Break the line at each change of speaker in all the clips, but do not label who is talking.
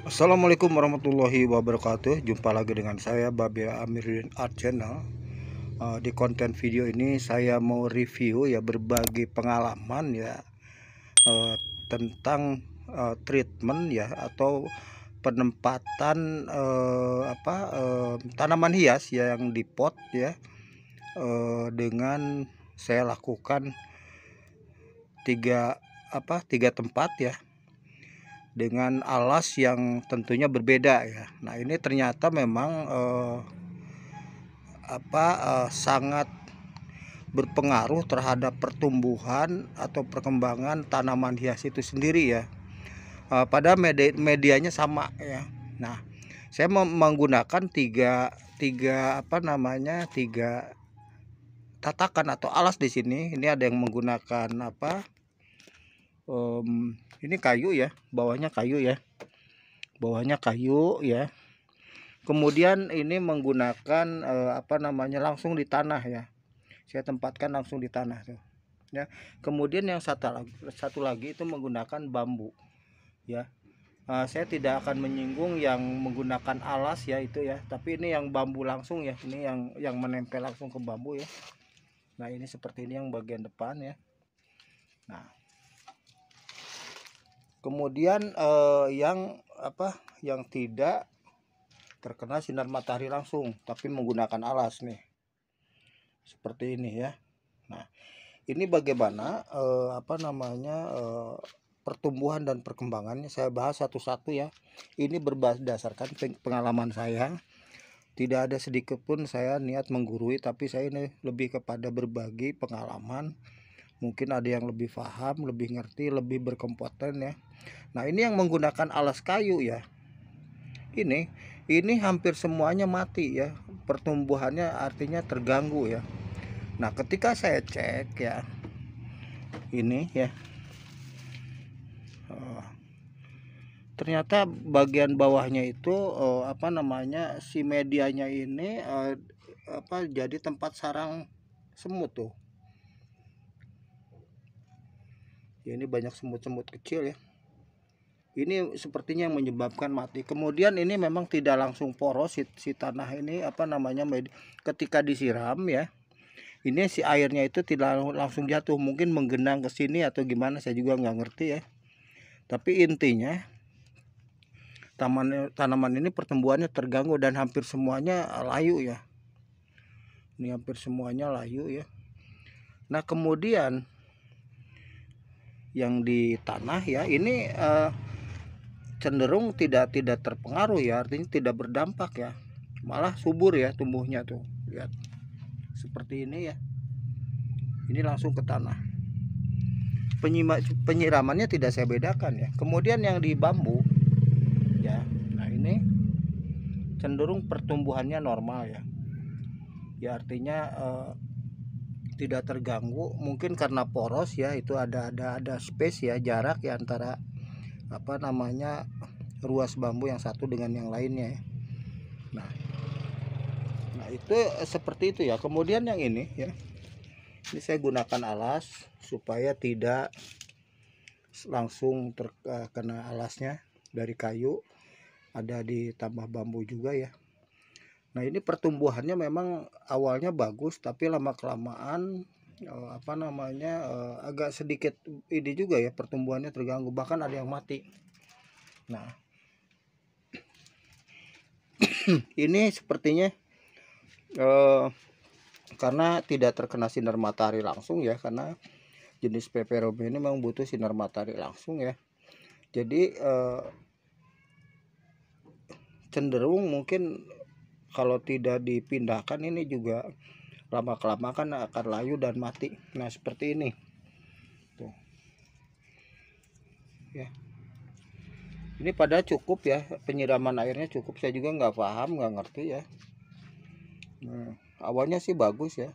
Assalamualaikum warahmatullahi wabarakatuh Jumpa lagi dengan saya Babi Amiruddin Art Channel eh, Di konten video ini saya mau review ya berbagi pengalaman ya eh, Tentang eh, treatment ya atau penempatan apa tanaman hias ya yang di pot ya Dengan saya lakukan tiga apa tiga tempat ya dengan alas yang tentunya berbeda ya. Nah, ini ternyata memang eh, apa eh, sangat berpengaruh terhadap pertumbuhan atau perkembangan tanaman hias itu sendiri ya. Eh, pada media, medianya sama ya. Nah, saya menggunakan tiga tiga apa namanya tiga tatakan atau alas di sini. Ini ada yang menggunakan apa? um, ini kayu ya bawahnya kayu ya bawahnya kayu ya kemudian ini menggunakan uh, apa namanya langsung di tanah ya saya tempatkan langsung di tanah tuh ya kemudian yang satu lagi satu lagi itu menggunakan bambu ya uh, saya tidak akan menyinggung yang menggunakan alas ya itu ya tapi ini yang bambu langsung ya ini yang yang menempel langsung ke bambu ya nah ini seperti ini yang bagian depan ya nah kemudian eh, yang apa yang tidak terkena sinar matahari langsung tapi menggunakan alas nih seperti ini ya nah ini bagaimana eh, apa namanya eh, pertumbuhan dan perkembangannya saya bahas satu-satu ya ini berdasarkan pengalaman saya tidak ada sedikit pun saya niat menggurui tapi saya ini lebih kepada berbagi pengalaman mungkin ada yang lebih paham lebih ngerti lebih berkompeten ya nah ini yang menggunakan alas kayu ya ini ini hampir semuanya mati ya pertumbuhannya artinya terganggu ya nah ketika saya cek ya ini ya oh. ternyata bagian bawahnya itu oh, apa namanya si medianya ini eh, apa jadi tempat sarang semut tuh ya ini banyak semut-semut kecil ya ini sepertinya yang menyebabkan mati kemudian ini memang tidak langsung poros si, si tanah ini apa namanya ketika disiram ya ini si airnya itu tidak langsung jatuh mungkin menggenang ke sini atau gimana saya juga nggak ngerti ya tapi intinya taman tanaman ini pertumbuhannya terganggu dan hampir semuanya layu ya ini hampir semuanya layu ya nah kemudian yang di tanah ya ini uh, cenderung tidak tidak terpengaruh ya artinya tidak berdampak ya malah subur ya tumbuhnya tuh lihat seperti ini ya ini langsung ke tanah Penyima, penyiramannya tidak saya bedakan ya kemudian yang di bambu ya nah ini cenderung pertumbuhannya normal ya ya artinya uh, tidak terganggu mungkin karena poros ya itu ada ada ada space ya jarak ya antara apa namanya ruas bambu yang satu dengan yang lainnya ya. nah nah itu seperti itu ya kemudian yang ini ya ini saya gunakan alas supaya tidak langsung terkena eh, alasnya dari kayu ada ditambah bambu juga ya Nah ini pertumbuhannya memang awalnya bagus tapi lama kelamaan eh, apa namanya eh, agak sedikit ini juga ya pertumbuhannya terganggu bahkan ada yang mati. Nah ini sepertinya eh, karena tidak terkena sinar matahari langsung ya karena jenis peperomia ini memang butuh sinar matahari langsung ya. Jadi eh, cenderung mungkin kalau tidak dipindahkan ini juga lama kelamaan akan layu dan mati nah seperti ini tuh ya ini pada cukup ya penyiraman airnya cukup saya juga nggak paham nggak ngerti ya nah, awalnya sih bagus ya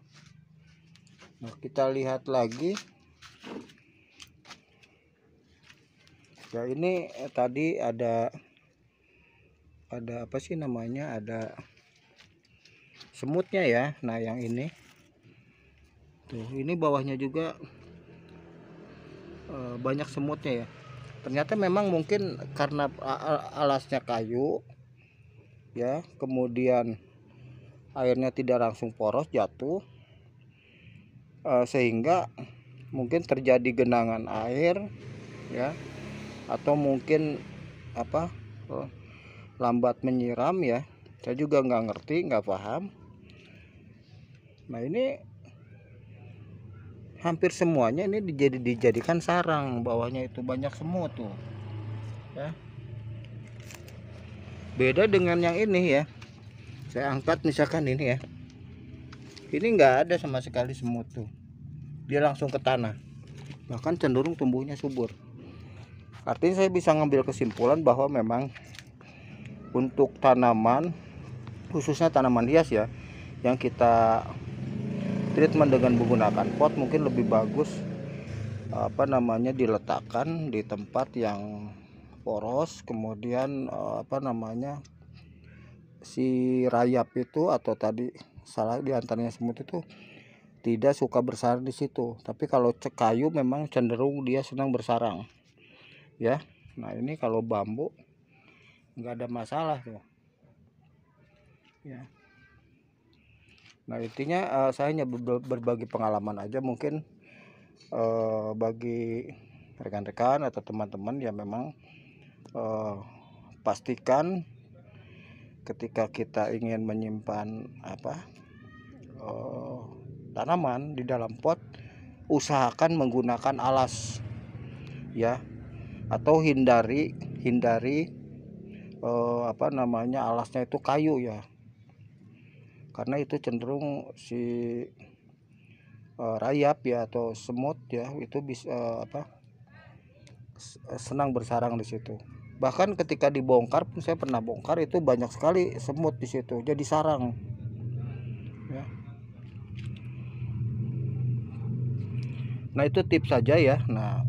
nah kita lihat lagi ya ini eh, tadi ada ada apa sih namanya ada semutnya ya nah yang ini tuh ini bawahnya juga e, banyak semutnya ya ternyata memang mungkin karena alasnya kayu ya kemudian airnya tidak langsung poros jatuh e, sehingga mungkin terjadi genangan air ya atau mungkin apa eh, lambat menyiram ya saya juga nggak ngerti nggak paham nah ini hampir semuanya ini dijadi dijadikan sarang bawahnya itu banyak semut tuh ya beda dengan yang ini ya saya angkat misalkan ini ya ini nggak ada sama sekali semut tuh dia langsung ke tanah bahkan cenderung tumbuhnya subur artinya saya bisa ngambil kesimpulan bahwa memang untuk tanaman khususnya tanaman hias ya yang kita treatment dengan menggunakan pot mungkin lebih bagus apa namanya diletakkan di tempat yang poros kemudian eh, apa namanya si rayap itu atau tadi salah diantaranya semut itu tidak suka bersarang di situ tapi kalau kayu memang cenderung dia senang bersarang ya nah ini kalau bambu nggak ada masalah tuh ya Nah intinya uh, saya hanya berbagi pengalaman aja mungkin uh, bagi rekan-rekan atau teman-teman yang memang uh, pastikan ketika kita ingin menyimpan apa uh, tanaman di dalam pot usahakan menggunakan alas ya atau hindari hindari uh, apa namanya alasnya itu kayu ya karena itu cenderung si uh, rayap ya atau semut ya itu bisa uh, eh, apa eh, senang bersarang di situ bahkan ketika dibongkar pun saya pernah bongkar itu banyak sekali semut di situ jadi sarang ya. nah itu tips saja ya nah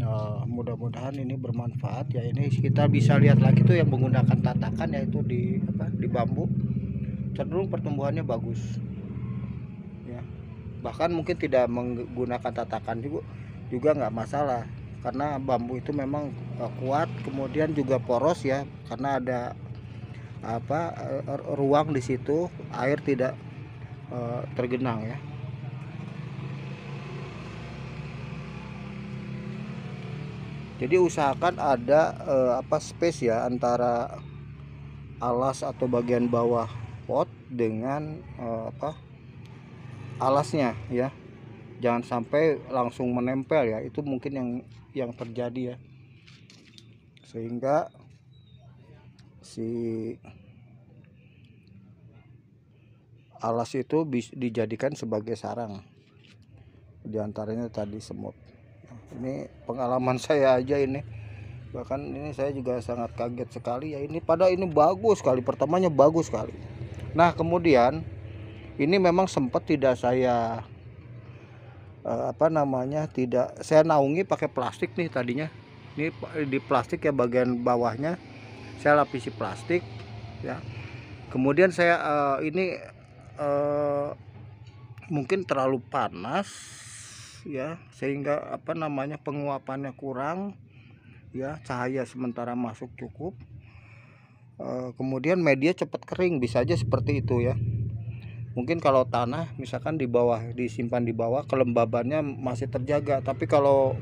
uh, mudah-mudahan ini bermanfaat ya ini kita bisa lihat lagi tuh yang menggunakan tatakan yaitu di apa di bambu cenderung pertumbuhannya bagus ya bahkan mungkin tidak menggunakan tatakan juga juga nggak masalah karena bambu itu memang eh, kuat kemudian juga poros ya karena ada apa eh, eh, ruang di situ air tidak uh, tergenang ya jadi usahakan ada uh, apa space ya antara alas atau bagian bawah pot dengan uh, apa alasnya ya jangan sampai langsung menempel ya itu mungkin yang yang terjadi ya sehingga si alas itu bisa dijadikan sebagai sarang diantaranya tadi semut ini pengalaman saya aja ini bahkan ini saya juga sangat kaget sekali ya ini pada ini bagus sekali pertamanya bagus sekali Nah, kemudian ini memang sempat tidak saya eh, apa namanya? tidak saya naungi pakai plastik nih tadinya. Ini di plastik ya bagian bawahnya saya lapisi plastik ya. Kemudian saya uh, ini uh, mungkin terlalu panas ya sehingga apa namanya penguapannya kurang ya cahaya sementara masuk cukup Eh, kemudian media cepat kering bisa aja seperti itu ya mungkin kalau tanah misalkan di bawah disimpan di bawah kelembabannya masih terjaga tapi kalau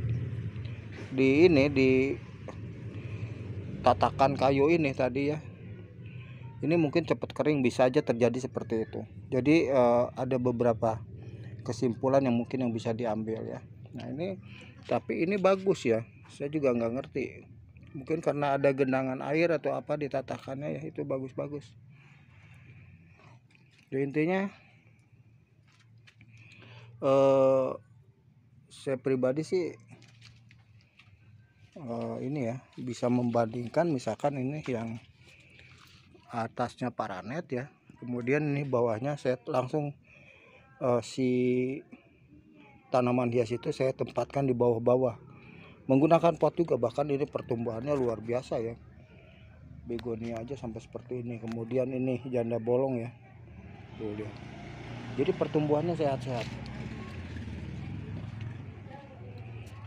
di ini di tatakan kayu ini tadi ya ini mungkin cepat kering bisa aja terjadi seperti itu jadi eh, ada beberapa kesimpulan yang mungkin yang bisa diambil ya nah ini tapi ini bagus ya saya juga nggak ngerti mungkin karena ada genangan air atau apa ditatakannya ya itu bagus-bagus Jadi ya, intinya eh, saya pribadi sih eh, ini ya bisa membandingkan misalkan ini yang atasnya paranet ya kemudian ini bawahnya saya langsung eh, si tanaman hias itu saya tempatkan di bawah-bawah menggunakan pot juga bahkan ini pertumbuhannya luar biasa ya begonia aja sampai seperti ini kemudian ini janda bolong ya tuh lihat jadi pertumbuhannya sehat-sehat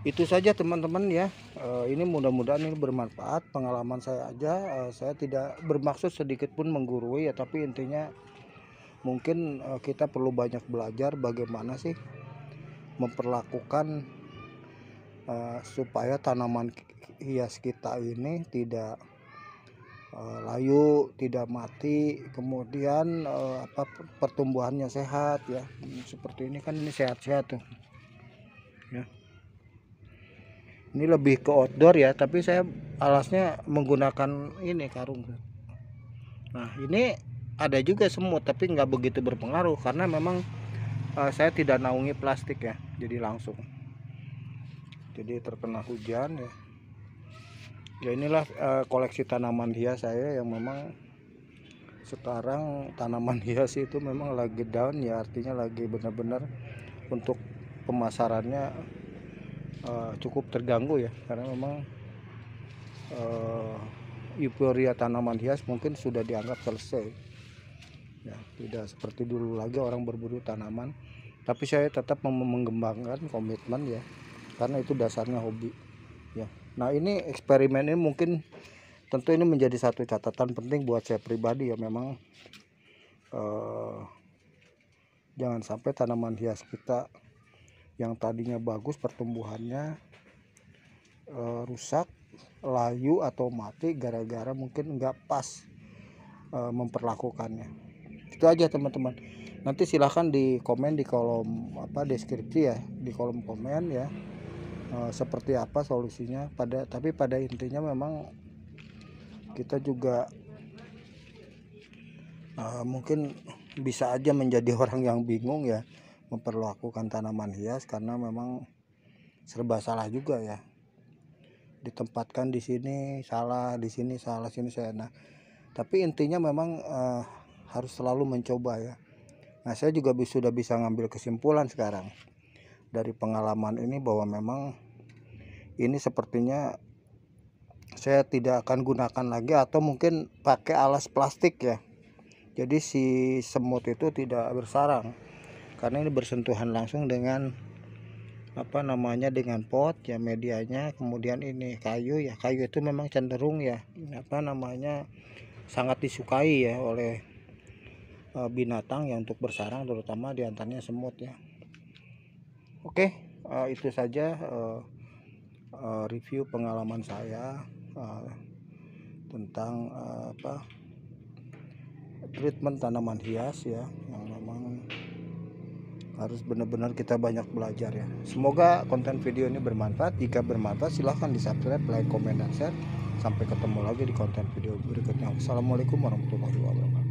itu saja teman-teman ya eh, ini mudah-mudahan ini bermanfaat pengalaman saya aja eh, saya tidak bermaksud sedikit pun menggurui ya tapi intinya mungkin eh, kita perlu banyak belajar bagaimana sih memperlakukan uh, supaya tanaman hias kita ini tidak uh, layu, tidak mati, kemudian uh, apa pertumbuhannya sehat ya. Hmm, seperti ini kan ini sehat-sehat tuh. Ya. Ini lebih ke outdoor ya, tapi saya alasnya menggunakan ini karung. Nah, ini ada juga semut tapi nggak begitu berpengaruh karena memang uh, saya tidak naungi plastik ya, jadi langsung jadi terkena hujan ya ya inilah e, koleksi tanaman hias saya yang memang sekarang tanaman hias itu memang lagi down ya artinya lagi benar-benar untuk pemasarannya e, cukup terganggu ya karena memang e, euforia tanaman hias mungkin sudah dianggap selesai ya tidak seperti dulu lagi orang berburu tanaman tapi saya tetap mengembangkan komitmen ya karena itu dasarnya hobi ya nah ini eksperimen ini mungkin tentu ini menjadi satu catatan penting buat saya pribadi ya memang eh, jangan sampai tanaman hias kita yang tadinya bagus pertumbuhannya eh, rusak layu atau mati gara-gara mungkin nggak pas eh, memperlakukannya itu aja teman-teman nanti silahkan di komen di kolom apa deskripsi ya di kolom komen ya Eh, seperti apa solusinya pada tapi pada intinya memang kita juga uh, mungkin bisa aja menjadi orang yang bingung ya memperlakukan tanaman hias karena memang serba salah juga ya ditempatkan di sini salah di sini salah sini saya nah tapi intinya memang uh, harus selalu mencoba ya nah saya juga sudah bisa ngambil kesimpulan sekarang dari pengalaman ini bahwa memang ini sepertinya saya tidak akan gunakan lagi atau mungkin pakai alas plastik ya jadi si semut itu tidak bersarang karena ini bersentuhan langsung dengan apa namanya dengan pot ya medianya kemudian ini kayu ya kayu itu memang cenderung ya apa namanya sangat disukai ya oleh e, binatang yang untuk bersarang terutama diantaranya semut ya Oke, okay, uh, eh, itu saja uh, uh, review pengalaman saya uh, tentang uh, apa treatment tanaman hias ya yang memang harus benar-benar kita banyak belajar ya. Semoga konten video ini bermanfaat. Jika bermanfaat silahkan di subscribe, like, komen, dan share. Sampai ketemu lagi di konten video berikutnya. Assalamualaikum warahmatullahi wabarakatuh.